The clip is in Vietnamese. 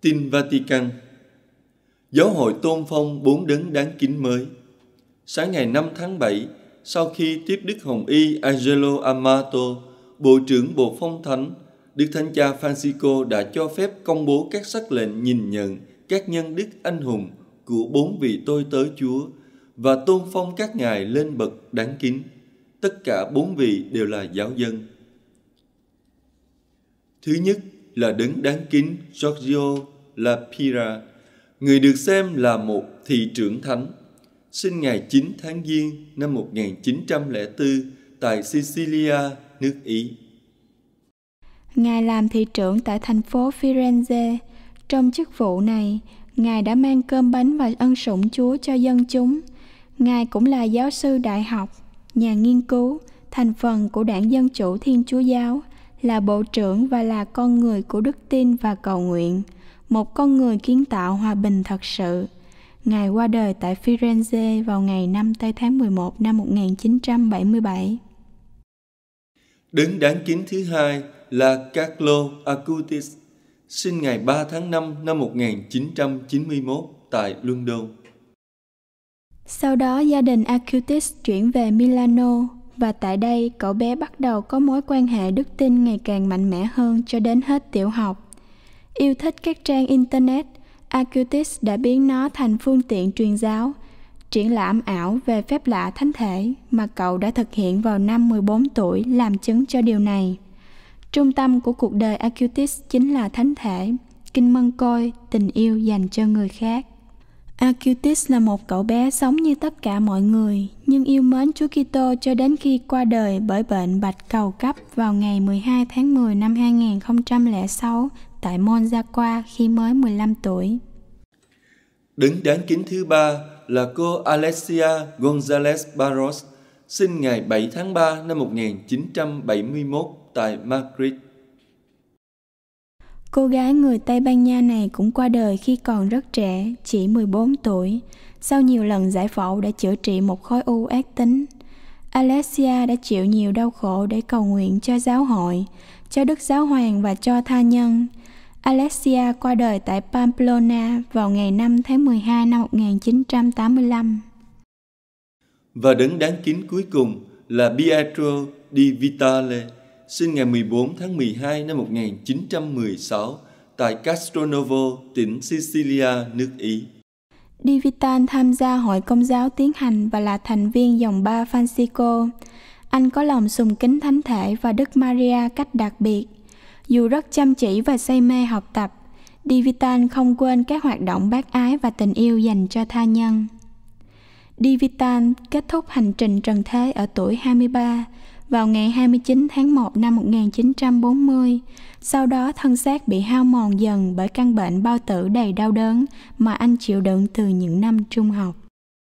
Tin Vatican Giáo hội tôn phong bốn đấng đáng kính mới Sáng ngày 5 tháng 7, sau khi tiếp Đức Hồng Y Angelo Amato, Bộ trưởng Bộ Phong Thánh, Đức Thánh Cha Francisco đã cho phép công bố các sắc lệnh nhìn nhận các nhân đức anh hùng của bốn vị tôi tớ Chúa và tôn phong các ngài lên bậc đáng kính. Tất cả bốn vị đều là giáo dân. Thứ nhất, là đấng đáng kính Giorgio Lapira, người được xem là một thị trưởng thánh. Sinh ngày 9 tháng Giêng năm 1904 tại Sicilia, nước Ý. Ngài làm thị trưởng tại thành phố Firenze. Trong chức vụ này, Ngài đã mang cơm bánh và ân sủng Chúa cho dân chúng. Ngài cũng là giáo sư đại học, nhà nghiên cứu, thành phần của đảng Dân Chủ Thiên Chúa Giáo – là bộ trưởng và là con người của đức tin và cầu nguyện, một con người kiến tạo hòa bình thật sự. Ngài qua đời tại Firenze vào ngày 5 tây tháng 11 năm 1977. Đứng đáng kính thứ hai là Carlo Acutis, sinh ngày 3 tháng 5 năm 1991 tại London. Sau đó gia đình Acutis chuyển về Milano, và tại đây cậu bé bắt đầu có mối quan hệ đức tin ngày càng mạnh mẽ hơn cho đến hết tiểu học. Yêu thích các trang Internet, Acutis đã biến nó thành phương tiện truyền giáo, triển lãm ảo về phép lạ thánh thể mà cậu đã thực hiện vào năm 14 tuổi làm chứng cho điều này. Trung tâm của cuộc đời Acutis chính là thánh thể, kinh mân côi, tình yêu dành cho người khác. Acutis là một cậu bé sống như tất cả mọi người, nhưng yêu mến Chúa Kitô cho đến khi qua đời bởi bệnh bạch cầu cấp vào ngày 12 tháng 10 năm 2006 tại Monzaqua khi mới 15 tuổi. Đứng đáng kính thứ ba là cô Alessia Gonzalez Barros, sinh ngày 7 tháng 3 năm 1971 tại Madrid. Cô gái người Tây Ban Nha này cũng qua đời khi còn rất trẻ, chỉ 14 tuổi. Sau nhiều lần giải phẫu đã chữa trị một khối u ác tính. Alessia đã chịu nhiều đau khổ để cầu nguyện cho giáo hội, cho Đức Giáo Hoàng và cho tha nhân. Alessia qua đời tại Pamplona vào ngày 5 tháng 12 năm 1985. Và đứng đáng kính cuối cùng là Pietro di Vitale, sinh ngày 14 tháng 12 năm 1916 tại Castronovo, tỉnh Sicilia, nước Ý. Divitan tham gia hội công giáo tiến hành và là thành viên dòng ba Francisco. Anh có lòng sùng kính thánh thể và Đức Maria cách đặc biệt. Dù rất chăm chỉ và say mê học tập, Divitan không quên các hoạt động bác ái và tình yêu dành cho tha nhân. Divitan kết thúc hành trình trần thế ở tuổi 23 vào ngày 29 tháng 1 năm 1940. Sau đó thân xác bị hao mòn dần bởi căn bệnh bao tử đầy đau đớn mà anh chịu đựng từ những năm trung học.